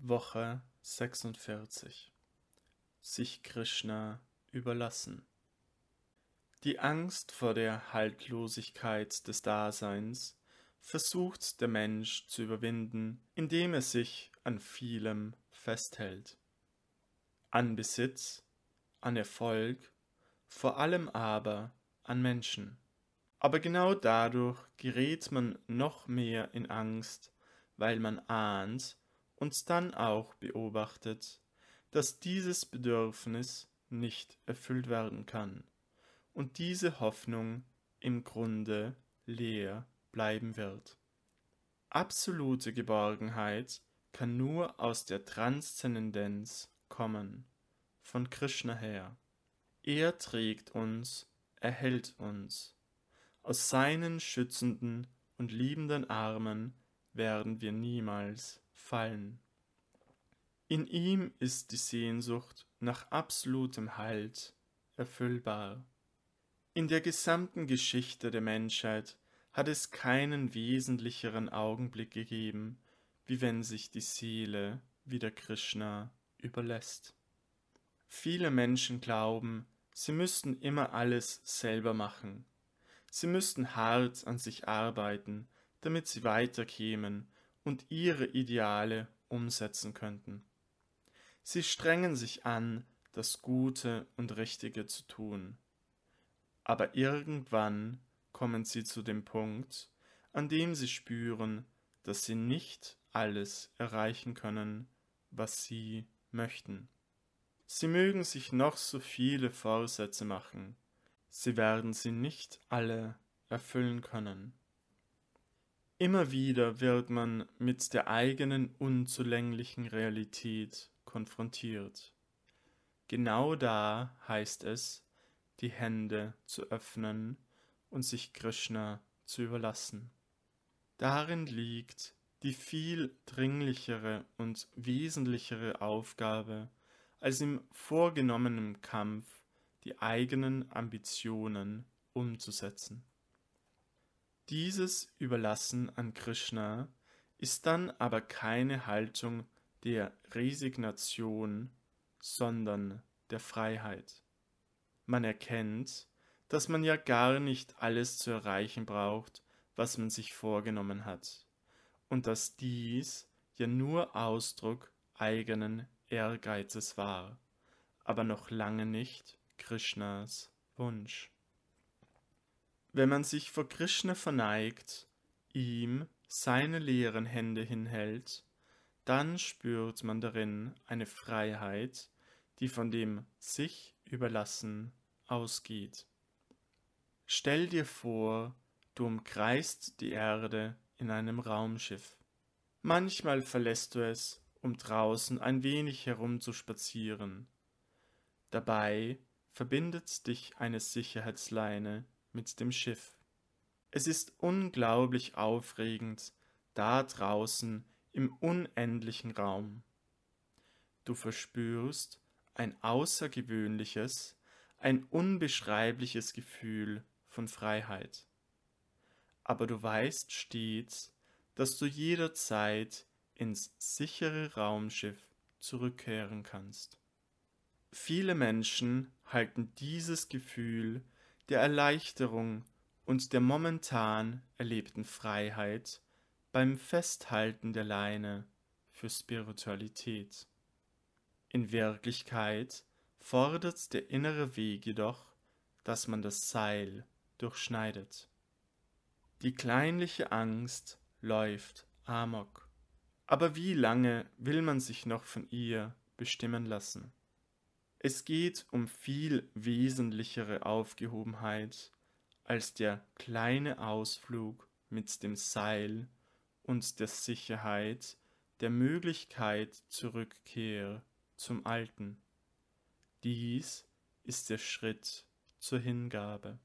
Woche 46 Sich Krishna überlassen Die Angst vor der Haltlosigkeit des Daseins versucht der Mensch zu überwinden, indem er sich an vielem festhält. An Besitz, an Erfolg, vor allem aber an Menschen. Aber genau dadurch gerät man noch mehr in Angst, weil man ahnt, uns dann auch beobachtet, dass dieses Bedürfnis nicht erfüllt werden kann und diese Hoffnung im Grunde leer bleiben wird. Absolute Geborgenheit kann nur aus der Transzendenz kommen, von Krishna her. Er trägt uns, erhält uns. Aus seinen schützenden und liebenden Armen werden wir niemals fallen. In ihm ist die Sehnsucht nach absolutem Halt erfüllbar. In der gesamten Geschichte der Menschheit hat es keinen wesentlicheren Augenblick gegeben, wie wenn sich die Seele wieder Krishna überlässt. Viele Menschen glauben, sie müssten immer alles selber machen. Sie müssten hart an sich arbeiten, damit sie weiterkämen und ihre Ideale umsetzen könnten. Sie strengen sich an, das Gute und Richtige zu tun. Aber irgendwann kommen sie zu dem Punkt, an dem sie spüren, dass sie nicht alles erreichen können, was sie möchten. Sie mögen sich noch so viele Vorsätze machen, sie werden sie nicht alle erfüllen können. Immer wieder wird man mit der eigenen unzulänglichen Realität konfrontiert. Genau da heißt es, die Hände zu öffnen und sich Krishna zu überlassen. Darin liegt die viel dringlichere und wesentlichere Aufgabe, als im vorgenommenen Kampf die eigenen Ambitionen umzusetzen. Dieses Überlassen an Krishna ist dann aber keine Haltung der Resignation, sondern der Freiheit. Man erkennt, dass man ja gar nicht alles zu erreichen braucht, was man sich vorgenommen hat, und dass dies ja nur Ausdruck eigenen Ehrgeizes war, aber noch lange nicht Krishnas Wunsch. Wenn man sich vor Krishna verneigt, ihm seine leeren Hände hinhält, dann spürt man darin eine Freiheit, die von dem sich überlassen ausgeht. Stell dir vor, du umkreist die Erde in einem Raumschiff. Manchmal verlässt du es, um draußen ein wenig herumzuspazieren. Dabei verbindet dich eine Sicherheitsleine mit dem Schiff. Es ist unglaublich aufregend, da draußen im unendlichen Raum. Du verspürst ein außergewöhnliches, ein unbeschreibliches Gefühl von Freiheit. Aber du weißt stets, dass du jederzeit ins sichere Raumschiff zurückkehren kannst. Viele Menschen halten dieses Gefühl der Erleichterung und der momentan erlebten Freiheit beim Festhalten der Leine für Spiritualität. In Wirklichkeit fordert der innere Weg jedoch, dass man das Seil durchschneidet. Die kleinliche Angst läuft amok. Aber wie lange will man sich noch von ihr bestimmen lassen? Es geht um viel wesentlichere Aufgehobenheit als der kleine Ausflug mit dem Seil und der Sicherheit der Möglichkeit zur Rückkehr zum Alten. Dies ist der Schritt zur Hingabe.